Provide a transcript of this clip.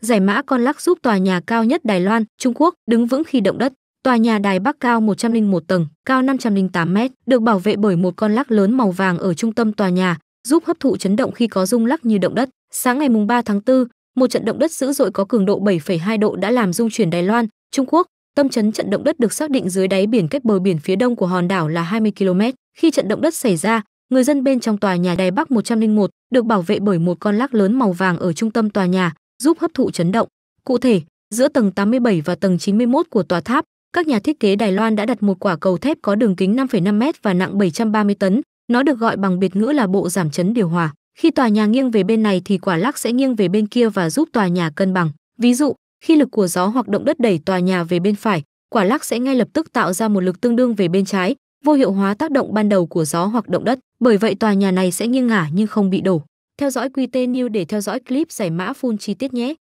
giải mã con lắc giúp tòa nhà cao nhất Đài Loan, Trung Quốc đứng vững khi động đất. Tòa nhà Đài Bắc cao 101 tầng, cao 508 mét, được bảo vệ bởi một con lắc lớn màu vàng ở trung tâm tòa nhà, giúp hấp thụ chấn động khi có rung lắc như động đất. Sáng ngày 3 tháng 4, một trận động đất dữ dội có cường độ 7,2 độ đã làm rung chuyển Đài Loan, Trung Quốc. Tâm chấn trận động đất được xác định dưới đáy biển cách bờ biển phía đông của hòn đảo là 20 km. Khi trận động đất xảy ra, người dân bên trong tòa nhà Đài Bắc 101 được bảo vệ bởi một con lắc lớn màu vàng ở trung tâm tòa nhà, giúp hấp thụ chấn động. Cụ thể, giữa tầng 87 và tầng 91 của tòa tháp, các nhà thiết kế Đài Loan đã đặt một quả cầu thép có đường kính 5,5m và nặng 730 tấn, nó được gọi bằng biệt ngữ là bộ giảm chấn điều hòa. Khi tòa nhà nghiêng về bên này thì quả lắc sẽ nghiêng về bên kia và giúp tòa nhà cân bằng. Ví dụ, khi lực của gió hoặc động đất đẩy tòa nhà về bên phải, quả lắc sẽ ngay lập tức tạo ra một lực tương đương về bên trái, vô hiệu hóa tác động ban đầu của gió hoặc động đất. Bởi vậy tòa nhà này sẽ nghiêng ngả nhưng không bị đổ. Theo dõi QT News để theo dõi clip giải mã full chi tiết nhé.